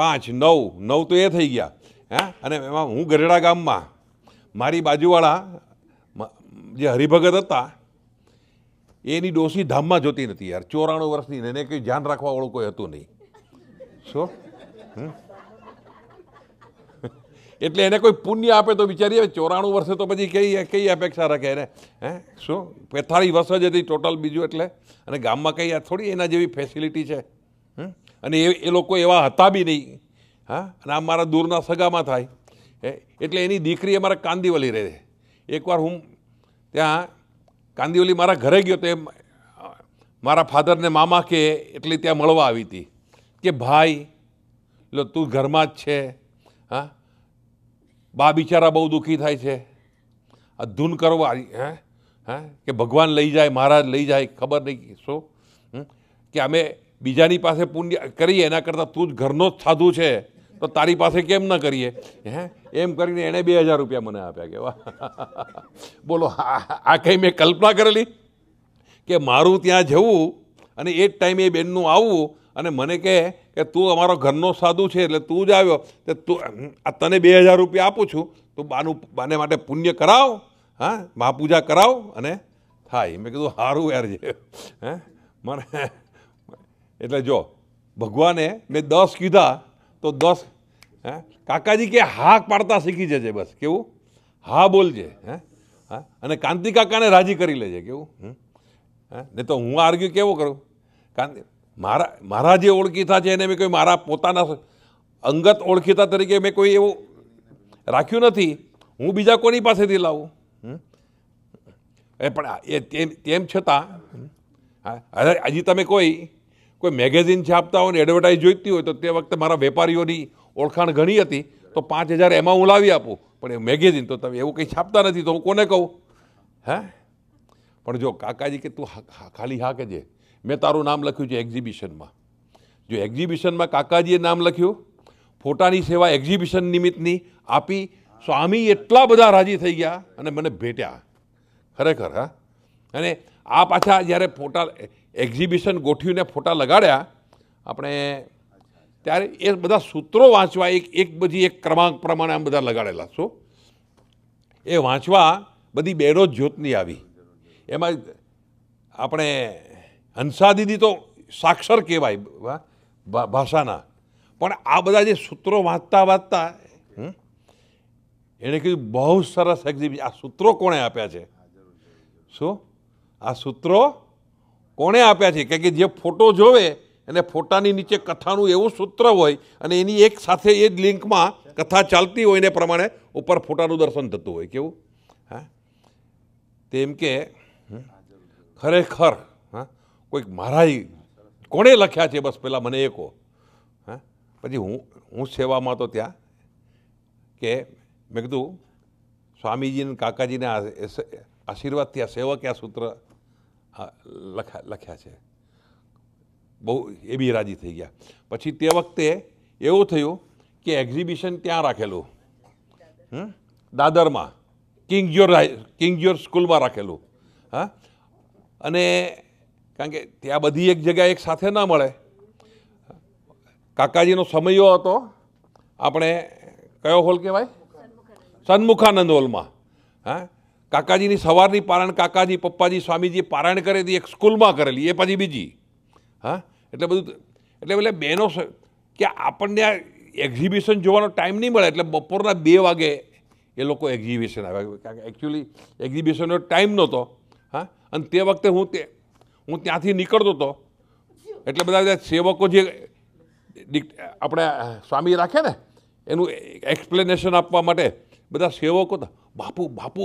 પાંચ નવ નવ તો એ થઈ ગયા હા અને એમાં હું ગઢડા ગામમાં મારી બાજુવાળા જે હરિભગત હતા એની ડોસી ધામમાં જોતી નથી યાર ચોરાણું વર્ષની એને કંઈ ધ્યાન રાખવા રાખવાવાળું કોઈ હતું નહીં શું હમ એટલે એને કોઈ પુણ્ય આપે તો વિચારીએ ચોરાણું વર્ષે તો પછી કઈ કઈ અપેક્ષા રાખે એને હે શું પેથાળી વર્ષ જ હતી ટોટલ બીજું એટલે અને ગામમાં કંઈ થોડી એના જેવી ફેસિલિટી છે અને એ એ લોકો એવા હતા બી નહીં હા અને આ મારા દૂરના સગામાં થાય હે એટલે એની દીકરી અમારા કાંદીવલી રહે એકવાર હું ત્યાં કાંદીવલી મારા ઘરે ગયો તો મારા ફાધરને મામા કે એટલે ત્યાં મળવા આવી હતી કે ભાઈ લો તું ઘરમાં જ છે હા બા બિચારા બહુ દુઃખી થાય છે આ ધૂન કરવા હે હે કે ભગવાન લઈ જાય મહારાજ લઈ જાય ખબર નહીં શું કે અમે બીજાની પાસે પુણ્ય કરીએ એના કરતાં તું જ ઘરનો જ સાધુ છે તો તારી પાસે કેમ ન કરીએ હે એમ કરીને એણે બે હજાર રૂપિયા મને આપ્યા કે વાહ *laughs* બોલો આ કંઈ મેં કલ્પના કરેલી કે મારું ત્યાં જવું અને એ જ ટાઈમે એ બેનનું આવવું અને મને કહે કે તું અમારો ઘરનો સાધુ છે એટલે તું જ આવ્યો તે તું આ તને બે હજાર રૂપિયા આપું છું તું બાનું બાને માટે પુણ્ય કરાવ હા મહાપૂજા કરાવ અને થાય મેં કીધું સારું યાર છે હે મને એટલે જો ભગવાને મેં દસ કીધા તો દસ હે કાકાજી કે હા પાડતા શીખી જજે બસ કેવું હા બોલજે હે હા અને કાંતિ કાકાને રાજી કરી લેજે કેવું હે ને તો હું આર્ગ્યુ કેવો કરું કાંતિ મારા મારા જે ઓળખીતા છે એને મેં કોઈ મારા પોતાના અંગત ઓળખીતા તરીકે મેં કોઈ એવું રાખ્યું નથી હું બીજા કોની પાસેથી લાવું એ પણ એ તેમ તેમ છતાં અરે હજી તમે કોઈ કોઈ મેગેઝિન છાપતા હોય ને એડવર્ટાઇઝ જોઈતી હોય તો તે વખતે મારા વેપારીઓની ઓળખાણ ઘણી હતી તો પાંચ હજાર એમાં હું લાવી આપું પણ એ મેગેઝિન તો તમે એવું કંઈ છાપતા નથી તો હું કોને કહું હે પણ જો કાકાજી કે તું ખાલી હા કે જે મેં તારું નામ લખ્યું છે એક્ઝિબિશનમાં જો એક્ઝિબિશનમાં કાકાજીએ નામ લખ્યું ફોટાની સેવા એક્ઝિબિશન નિમિત્તની આપી સ્વામી એટલા બધા રાજી થઈ ગયા અને મને ભેટ્યા ખરેખર હા અને આ પાછા જ્યારે ફોટા એક્ઝિબિશન ગોઠવીને ફોટા લગાડ્યા આપણે ત્યારે એ બધા સૂત્રો વાંચવા એક એક બધી એક ક્રમાંક પ્રમાણે આમ બધા લગાડેલા શું એ વાંચવા બધી બહેનો જ્યોતની આવી એમાં આપણે હંસા દીદી તો સાક્ષર કહેવાય ભાષાના પણ આ બધા જે સૂત્રો વાંચતા વાંચતા એણે કીધું બહુ સરસ એક્ઝિબિશન આ સૂત્રો કોણે આપ્યા છે શું આ સૂત્રો કોણે આપ્યા છે કે જે ફોટો જોવે અને ફોટાની નીચે કથાનું એવું સૂત્ર હોય અને એની એક સાથે એ જ લિંકમાં કથા ચાલતી હોય એને પ્રમાણે ઉપર ફોટાનું દર્શન થતું હોય કેવું હા તેમ કે ખરેખર કોઈક મારા કોણે લખ્યા છે બસ પહેલાં મને એકો હા પછી હું હું સેવામાં તો ત્યાં કે મેં કીધું સ્વામીજીને કાકાજીને આશીર્વાદથી આ સેવક આ સૂત્ર લખા લખ્યા છે બહુ એ બી રાજી થઈ ગયા પછી તે વખતે એવું થયું કે એક્ઝિબિશન ત્યાં રાખેલું હમ દાદરમાં કિંગ જ્યોર કિંગ જ્યોર સ્કૂલમાં રાખેલું હા અને કારણ કે ત્યાં બધી એક જગ્યાએ એક સાથે ન મળે કાકાજીનો સમયો હતો આપણે કયો હોલ કહેવાય સન્મુખાનંદ હોલમાં હા કાકાજીની સવારની પારણ કાકાજી પપ્પાજી સ્વામીજીએ પારાયણ કરેલી એક સ્કૂલમાં કરેલી એ પછી બીજી હા એટલે બધું એટલે એટલે બહેનો કે આપણને આ એક્ઝિબિશન જોવાનો ટાઈમ નહીં મળે એટલે બપોરના બે વાગે એ લોકો એક્ઝિબિશન આવ્યા કારણ કે એકચ્યુઅલી એક્ઝિબિશનનો ટાઈમ નહોતો હા અને તે વખતે હું તે હું ત્યાંથી નીકળતો હતો એટલે બધા સેવકો જે આપણે સ્વામી રાખે ને એનું એક્સપ્લેનેશન આપવા માટે બધા સેવકો બાપુ બાપુ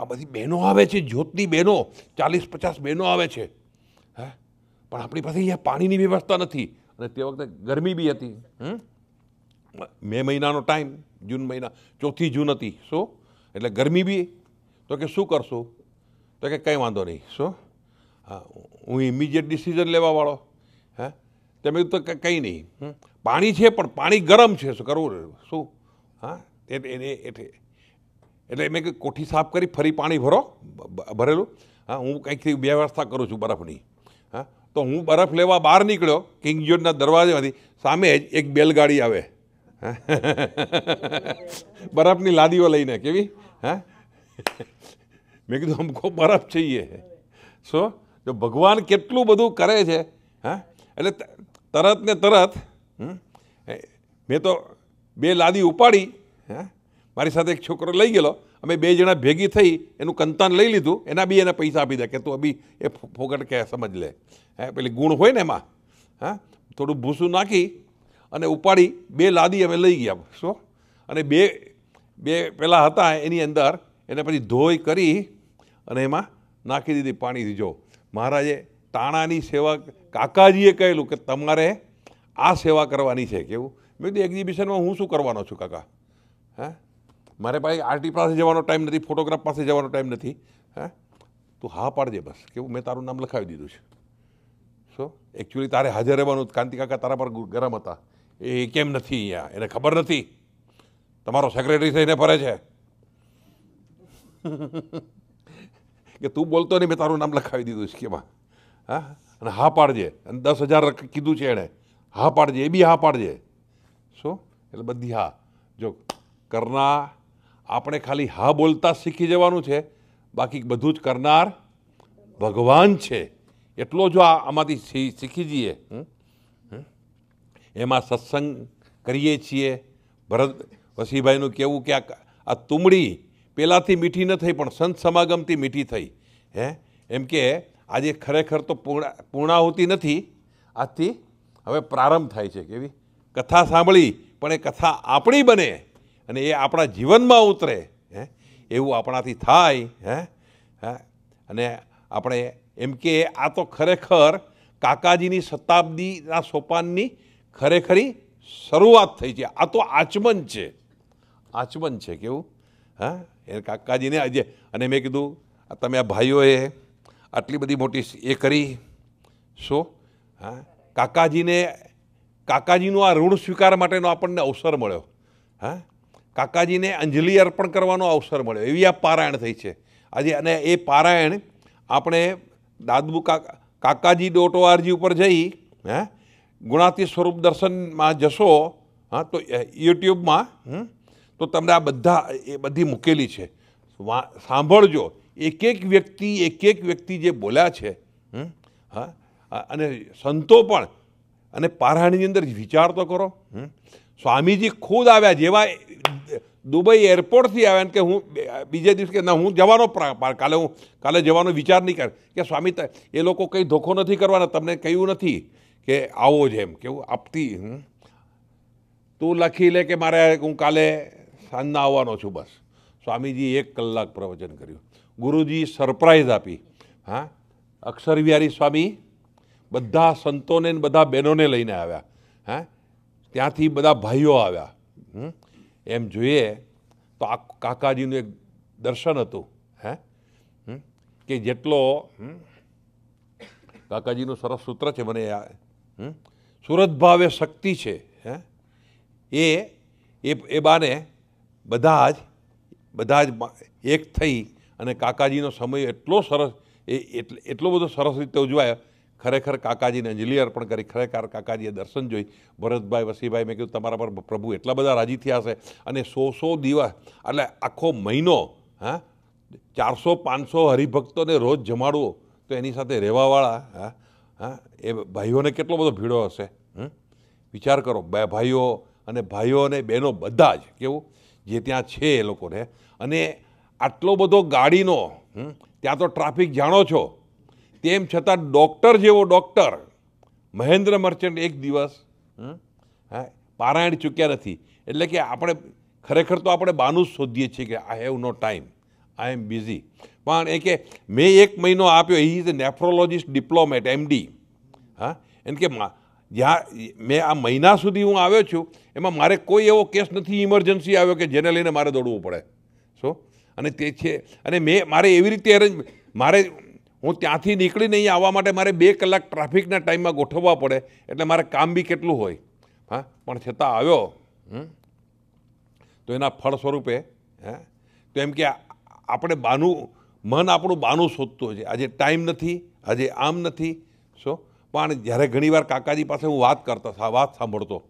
આ બધી બહેનો આવે છે જ્યોતની બહેનો ચાલીસ પચાસ બહેનો આવે છે હે પણ આપણી પાસે અહીંયા પાણીની વ્યવસ્થા નથી અને તે વખતે ગરમી બી હતી મે મહિનાનો ટાઈમ જૂન મહિના ચોથી જૂન હતી શું એટલે ગરમી બી તો કે શું કરશું તો કે કંઈ વાંધો નહીં શું હું ઇમિડિયેટ ડિસિઝન લેવાવાળો હે તે મેં તો કંઈ નહીં પાણી છે પણ પાણી ગરમ છે શું કરવું શું હા એને એટલે એટલે મેં કંઈ કોઠી સાફ કરી ફરી પાણી ભરો ભરેલું હા હું કંઈકથી વ્યવસ્થા કરું છું બરફની હા તો હું બરફ લેવા બહાર નીકળ્યો કિંગ જોર્જના દરવાજામાંથી સામે જ એક બેલગાડી આવે *laughs* બરફની લાદીઓ લઈને કેવી હા મેં કીધું અમુક બરફ જોઈએ શું જો ભગવાન કેટલું બધું કરે છે હા એટલે તરત ને તરત મેં તો બે લાદી ઉપાડી હા મારી સાથે એક છોકરો લઈ ગયેલો અમે બે જણા ભેગી થઈ એનું કંતાન લઈ લીધું એના બી એને પૈસા આપી દે કે તું અભી એ ફોકટ કે સમજ લે હે પેલી ગુણ હોય ને એમાં હા થોડું ભૂસું નાખી અને ઉપાડી બે લાદી અમે લઈ ગયા શું અને બે બે પહેલાં હતા એની અંદર એને પછી ધોઈ કરી અને એમાં નાખી દીધી પાણીથી જો મહારાજે તાણાની સેવા કાકાજીએ કહેલું કે તમારે આ સેવા કરવાની છે કેવું મેં કીધું એક્ઝિબિશનમાં હું શું કરવાનો છું કાકા હા મારે ભાઈ આર્ટી પાસે જવાનો ટાઈમ નથી ફોટોગ્રાફ પાસે જવાનો ટાઈમ નથી હા તું હા પાડજે બસ કેવું મેં તારું નામ લખાવી દીધું છે સો એકચ્યુઅલી તારે હાજર રહેવાનું કાંતિ કાકા તારા પર ગરમ હતા એ કેમ નથી અહીંયા એને ખબર નથી તમારો સેક્રેટરી થઈને ફરે છે કે તું બોલતો નહીં મેં તારું નામ લખાવી દીધું ઇસ્કીમાં હા અને હા પાડજે અને દસ હજાર કીધું છે એણે હા પાડજે એ બી હા પાડજે શું એટલે બધી હા જો કરનાર આપણે ખાલી હા બોલતા શીખી જવાનું છે બાકી બધું જ કરનાર ભગવાન છે એટલો જો આમાંથી શીખી જઈએ એમાં સત્સંગ કરીએ છીએ ભરત વસીભાઈનું કહેવું કે આ તુમડી પહેલાંથી મીઠી ન થઈ પણ સંત સમાગમથી મીઠી થઈ હે એમ કે આજે ખરેખર તો પૂર્ણા પૂર્ણાહુતિ નથી આજથી હવે પ્રારંભ થાય છે કેવી કથા સાંભળી પણ એ કથા આપણી બને અને એ આપણા જીવનમાં ઉતરે હે એવું આપણાથી થાય હે અને આપણે એમ કે આ તો ખરેખર કાકાજીની શતાબ્દીના સોપાનની ખરેખરી શરૂઆત થઈ છે આ તો આચમન છે આચમન છે કેવું હા એ કાકાજીને આજે અને મેં કીધું તમે આ ભાઈઓએ આટલી બધી મોટી એ કરી શું હા કાકાજીને કાકાજીનો આ ઋણ સ્વીકાર માટેનો આપણને અવસર મળ્યો હા કાકાજીને અંજલિ અર્પણ કરવાનો અવસર મળ્યો એવી આ પારાયણ થઈ છે આજે અને એ પારાયણ આપણે દાદબુ કાકા કાકાજી ડોટ ઓઆરજી ઉપર જઈ હા ગુણાતી સ્વરૂપ દર્શનમાં જશો હા તો યુટ્યુબમાં હં તો તમને આ બધા એ બધી મૂકેલી છે સાંભળજો એક એક વ્યક્તિ એક એક વ્યક્તિ જે બોલ્યા છે હા અને સંતો પણ અને પારાણીની અંદર વિચાર તો કરો સ્વામીજી ખુદ આવ્યા જેવા દુબઈ એરપોર્ટથી આવ્યા કે હું બીજે દિવસ કે ના હું જવાનો કાલે હું કાલે જવાનો વિચાર નહીં કર કે સ્વામી એ લોકો કંઈ ધોખો નથી કરવાના તમને કહ્યું નથી કે આવો જ એમ કેવું આપતી તું લખી લે કે મારે હું કાલે સાંજના આવવાનો છું બસ સ્વામીજી એક કલાક પ્રવચન કર્યું ગુરુજી સરપ્રાઇઝ આપી હા અક્ષર વિહારી સ્વામી બધા સંતોને બધા બહેનોને લઈને આવ્યા હા ત્યાંથી બધા ભાઈઓ આવ્યા એમ જોઈએ તો આ કાકાજીનું એક દર્શન હતું હે કે જેટલો કાકાજીનું સરસ સૂત્ર છે મને સુરત ભાવે શક્તિ છે હે એ એ બાને બધા જ બધા જ એક થઈ અને કાકાજીનો સમય એટલો સરસ એ એટલો બધો સરસ રીતે ઉજવાયો ખરેખર કાકાજીને અંજલિ અર્પણ કરી ખરેખર કાકાજીએ દર્શન જોઈ ભરતભાઈ વસીભાઈ મેં કીધું તમારા પર પ્રભુ એટલા બધા રાજી થયા હશે અને સો સો દિવસ એટલે આખો મહિનો હા ચારસો પાંચસો હરિભક્તોને રોજ જમાડવો તો એની સાથે રહેવાવાળા હા હા એ ભાઈઓને કેટલો બધો ભીડો હશે વિચાર કરો બે ભાઈઓ અને ભાઈઓ અને બહેનો બધા જ કેવું જે ત્યાં છે એ લોકોને અને આટલો બધો ગાડીનો ત્યાં તો ટ્રાફિક જાણો છો તેમ છતાં ડૉક્ટર જેવો ડૉક્ટર મહેન્દ્ર મર્ચન્ટ એક દિવસ હા પારાયણ ચૂક્યા નથી એટલે કે આપણે ખરેખર તો આપણે બાનું શોધીએ છીએ કે આ have no time I am busy પણ એ કે મેં એક મહિનો આપ્યો he is nephrologist diplomate MD હા એમ કે જ્યાં મેં આ મહિના સુધી હું આવ્યો છું એમાં મારે કોઈ એવો કેસ નથી ઇમરજન્સી આવ્યો કે જેને લઈને મારે દોડવું પડે સો અને તે છે અને મેં મારે એવી રીતે અરેન્જ મારે હું ત્યાંથી નીકળીને અહીંયા આવવા માટે મારે બે કલાક ટ્રાફિકના ટાઈમમાં ગોઠવવા પડે એટલે મારે કામ બી કેટલું હોય હા પણ છતાં આવ્યો તો એના ફળ સ્વરૂપે હે તો એમ કે આપણે બાનું મન આપણું બાનું શોધતું હોય છે આજે ટાઈમ નથી આજે આમ નથી શું પણ જ્યારે ઘણીવાર કાકાજી પાસે હું વાત કરતા વાત સાંભળતો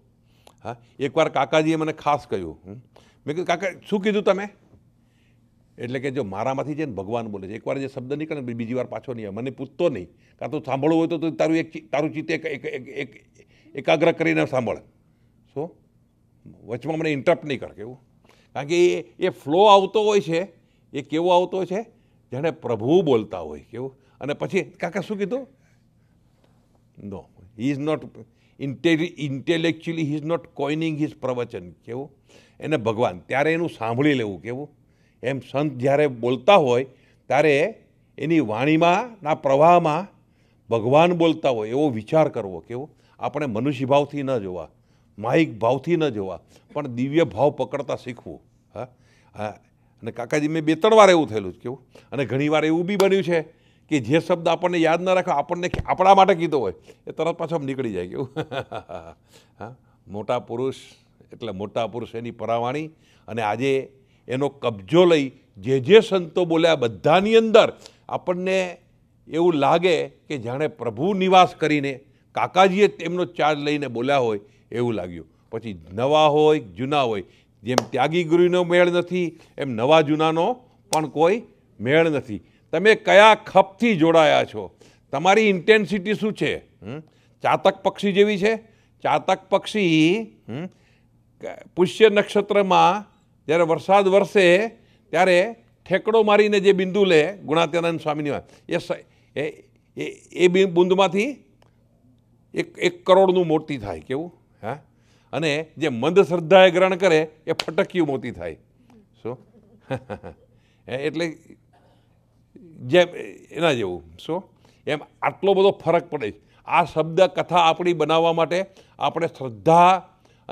હા એકવાર કાકાજીએ મને ખાસ કહ્યું મેં કીધું કાકા શું કીધું તમે એટલે કે જો મારામાંથી જે ભગવાન બોલે છે એકવાર જે શબ્દ નીકળે ને બીજી વાર પાછો નહીં મને પૂછતો નહીં કાં તો સાંભળવું હોય તો તારું એક તારું ચિત્તે એક એક એકાગ્ર કરીને સાંભળ શું વચમાં મને ઇન્ટરપ્ટ નહીં કર કેવું કારણ કે એ એ ફ્લો આવતો હોય છે એ કેવો આવતો હોય છે જેણે પ્રભુ બોલતા હોય કેવું અને પછી કાકા શું કીધું no he is not intellectually he is not coining his પ્રવચન કેવો એને ભગવાન ત્યારે એનું સાંભળી લેવું કેવું એમ સંત જ્યારે બોલતા હોય ત્યારે એની વાણીમાંના પ્રવાહમાં ભગવાન બોલતા હોય એવો વિચાર કરવો કેવો આપણે મનુષ્ય ભાવથી ન જોવા માહિક ભાવથી ન જોવા પણ દિવ્ય ભાવ પકડતા શીખવું હા હા અને કાકાજી મેં બે ત્રણ વાર એવું થયેલું જ કેવું અને ઘણીવાર એવું બી બન્યું છે કે જે શબ્દ આપણને યાદ ન રાખે આપણને આપણા માટે કીધો હોય એ તરત પાછો નીકળી જાય કેવું *laughs* હા મોટા પુરુષ એટલે મોટા પુરુષ એની પરાવાણી અને આજે એનો કબજો લઈ જે જે સંતો બોલ્યા બધાની અંદર આપણને એવું લાગે કે જાણે પ્રભુ નિવાસ કરીને કાકાજીએ તેમનો ચાર્જ લઈને બોલ્યા હોય એવું લાગ્યું પછી નવા હોય જૂના હોય જેમ ત્યાગી ગુરુનો મેળ નથી એમ નવા જૂનાનો પણ કોઈ મેળ નથી તમે કયા ખપથી જોડાયા છો તમારી ઇન્ટેન્સિટી શું છે ચાતક પક્ષી જેવી છે ચાતક પક્ષી પુષ્ય નક્ષત્રમાં જ્યારે વરસાદ વરસે ત્યારે ઠેકડો મારીને જે બિંદુ લે ગુણાત્યાનંદ સ્વામીની વાત એ એ બુંદમાંથી એક એક કરોડનું મોતી થાય કેવું હા અને જે મંદ શ્રદ્ધાએ ગ્રહણ કરે એ ફટકિયું મોતી થાય શું *laughs* એટલે જેમ એના જેવું શું એમ આટલો બધો ફરક પડે આ શબ્દ કથા આપણી બનાવવા માટે આપણે શ્રદ્ધા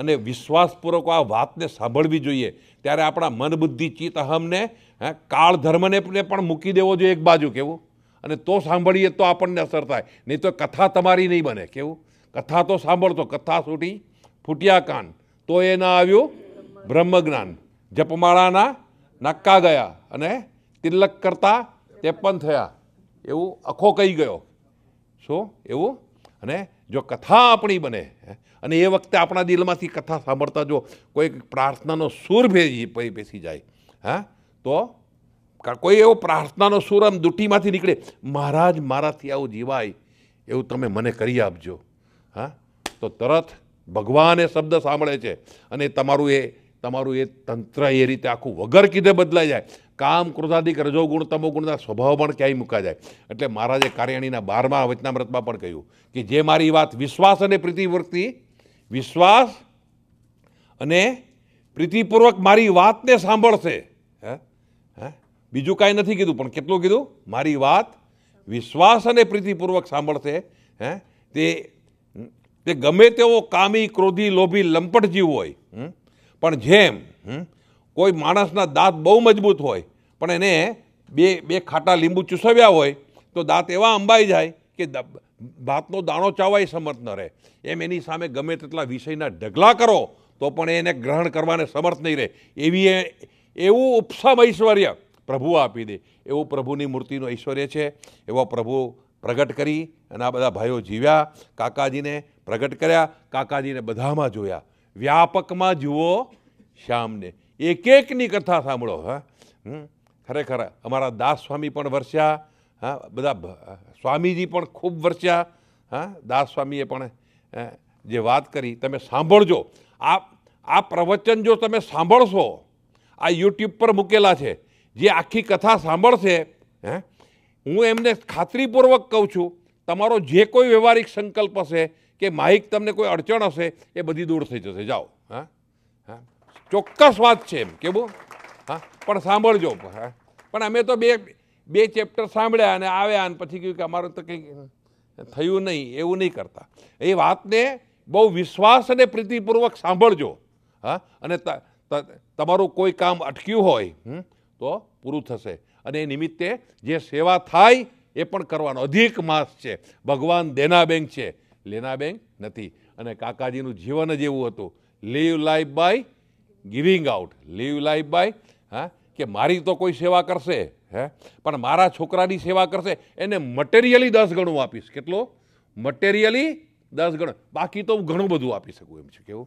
અને વિશ્વાસપૂર્વક આ વાતને સાંભળવી જોઈએ ત્યારે આપણા મન બુદ્ધિ ચિત્ત અહમને કાળ ધર્મને પણ મૂકી દેવો જોઈએ એક બાજુ કેવું અને તો સાંભળીએ તો આપણને અસર થાય નહીં તો કથા તમારી નહીં બને કેવું કથા તો સાંભળતો કથા છૂટી ફૂટ્યા કાન તો એ ના આવ્યું બ્રહ્મજ્ઞાન જપમાળાના નક્કા ગયા અને તિલક કરતા ત્રેપન થયા એવું અખો કહી ગયો શું એવું અને જો કથા આપણી બને અને એ વખતે આપણા દિલમાંથી કથા સાંભળતા જો કોઈક પ્રાર્થનાનો સૂર ભેજી બેસી જાય હા તો કોઈ એવો પ્રાર્થનાનો સૂર આમ દુટીમાંથી નીકળે મહારાજ મારાથી આવું જીવાય એવું તમે મને કરી આપજો હા તો તરત ભગવાન એ શબ્દ સાંભળે છે અને તમારું એ તમારું એ તંત્ર એ રીતે આખું વગર કીધે બદલાઈ જાય કામ ક્રોધાધિક રજોગુણ તમોગુણના સ્વભાવ પણ ક્યાંય મૂકા જાય એટલે મહારાજે કાર્યાણીના બારમા વચનામ્રતમાં પણ કહ્યું કે જે મારી વાત વિશ્વાસ અને પ્રીતિવૃત્તિ વિશ્વાસ અને પ્રીતિપૂર્વક મારી વાતને સાંભળશે હે હે બીજું કાંઈ નથી કીધું પણ કેટલું કીધું મારી વાત વિશ્વાસ અને પ્રીતિપૂર્વક સાંભળશે હે તે તે ગમે તેવો કામી ક્રોધી લોભી લંપટ જીવ હોય પણ જેમ કોઈ માણસના દાંત બહુ મજબૂત હોય પણ એને બે બે ખાટા લીંબુ ચૂસવ્યા હોય તો દાંત એવા અંબાઈ જાય કે ભાતનો દાણો ચાવાય સમર્થ ન રહે એમ એની સામે ગમે તેટલા વિષયના ઢગલા કરો તો પણ એને ગ્રહણ કરવાને સમર્થ નહીં રહે એવી એ એવું ઉપસમ ઐશ્વર્ય પ્રભુ આપી દે એવું પ્રભુની મૂર્તિનું ઐશ્વર્ય છે એવો પ્રભુ પ્રગટ કરી અને આ બધા ભાઈઓ જીવ્યા કાકાજીને પ્રગટ કર્યા કાકાજીને બધામાં જોયા વ્યાપકમાં જુઓ શ્યામને એક એકની કથા સાંભળો હા ખરેખર અમારા દાસ સ્વામી પણ વરસ્યા હા બધા સ્વામીજી પણ ખૂબ વરસ્યા હા દાસ સ્વામીએ પણ જે વાત કરી તમે સાંભળજો આ આ પ્રવચન જો તમે સાંભળશો આ યુટ્યુબ પર મૂકેલા છે જે આખી કથા સાંભળશે હે હું એમને ખાતરીપૂર્વક કહું છું તમારો જે કોઈ વ્યવહારિક સંકલ્પ હશે કે માહિક તમને કોઈ અડચણ હશે એ બધી દૂર થઈ જશે જાઓ હા હા ચોક્કસ વાત છે એમ કે બો હા પણ સાંભળજો હા પણ અમે તો બે બે ચેપ્ટર સાંભળ્યા અને આવ્યા અને પછી કહ્યું કે અમારું તો કંઈક થયું નહીં એવું નહીં કરતા એ વાતને બહુ વિશ્વાસ અને પ્રીતિપૂર્વક સાંભળજો હા અને તમારું કોઈ કામ અટક્યું હોય તો પૂરું થશે અને એ નિમિત્તે જે સેવા થાય એ પણ કરવાનો અધિક માસ છે ભગવાન દેના બેંક છે લેનાબેન નથી અને કાકાજીનું જીવન જ એવું હતું live life by giving out live life by હા કે મારી તો કોઈ સેવા કરશે હે પણ મારા છોકરાની સેવા કરશે એને મટેરિયલી દસ ગણું આપીશ કેટલો મટીરિયલી દસ ગણું બાકી તો હું ઘણું બધું આપી શકું એમ છે કેવું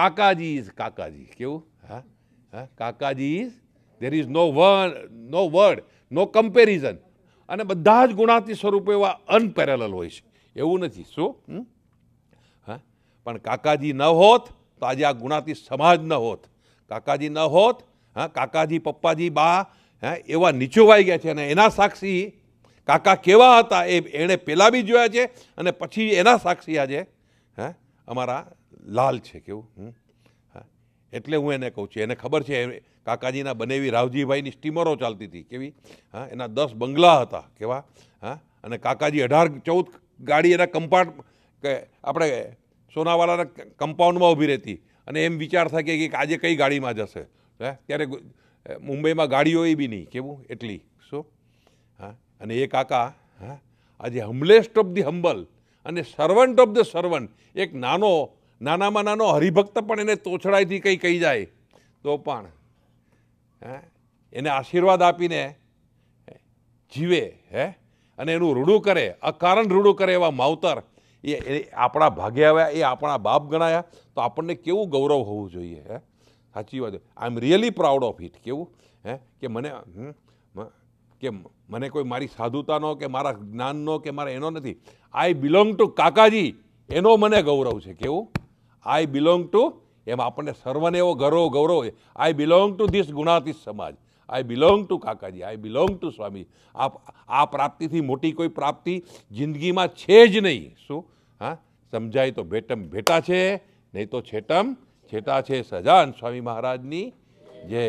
કાકાજી ઇઝ કાકાજી કેવું હા હા Kakaji is there is no one no word no comparison અને બધા જ ગુણાતી સ્વરૂપો એવા અનપેરેલલ હોય છે એવું નથી શું હા પણ કાકાજી ન હોત તો આજે આ ગુણાતી સમાજ ન હોત કાકાજી ન હોત હા કાકાજી પપ્પાજી બા હે એવા નીચોવાઈ ગયા છે અને એના સાક્ષી કાકા કેવા હતા એ એણે પહેલાં બી જોયા છે અને પછી એના સાક્ષી આજે હે અમારા લાલ છે કેવું હા એટલે હું એને કહું છું એને ખબર છે કાકાજીના બનેવી રાવજીભાઈની સ્ટીમરો ચાલતી હતી કેવી હા એના દસ બંગલા હતા કેવા હા અને કાકાજી અઢાર ચૌદ ગાડી એના કમ્પાર્ટ આપણે સોનાવાલાના કમ્પાઉન્ડમાં ઊભી રહેતી અને એમ વિચાર થાય કે આજે કઈ ગાડીમાં જશે હે ત્યારે મુંબઈમાં ગાડીઓ એ બી નહીં કેવું એટલી શું હા અને એ કાકા હા આજે હમલેસ્ટ ઓફ ધી હમ્બલ અને સર્વન્ટ ઓફ ધ સર્વન્ટ એક નાનો નાનામાં નાનો હરિભક્ત પણ એને તોછડાઈથી કંઈ કહી જાય તો પણ હે એને આશીર્વાદ આપીને જીવે હે અને એનું રૂડું કરે અકારણ રૂડું કરે એવા માવતર એ આપણા ભાગે આવ્યા એ આપણા બાપ ગણાયા તો આપણને કેવું ગૌરવ હોવું જોઈએ હે સાચી વાત I am really proud of it કેવું હે કે મને કે મને કોઈ મારી સાધુતાનો કે મારા જ્ઞાનનો કે મારા એનો નથી આઈ બિલોંગ ટુ કાકાજી એનો મને ગૌરવ છે કેવું આઈ બિલોંગ ટુ એમ આપણને સર્વને એવો ગૌરવ ગૌરવ I belong to this Gunatit Samaj I belong to Kakaji I belong to Swami આ આ પ્રાપ્તિથી મોટી કોઈ પ્રાપ્તિ જિંદગીમાં છે જ નહીં શું હા સમજાય તો ભેટમ ભેટા છે નહીં તો છેટમ છેટા છે સજાન સ્વામી મહારાજની જય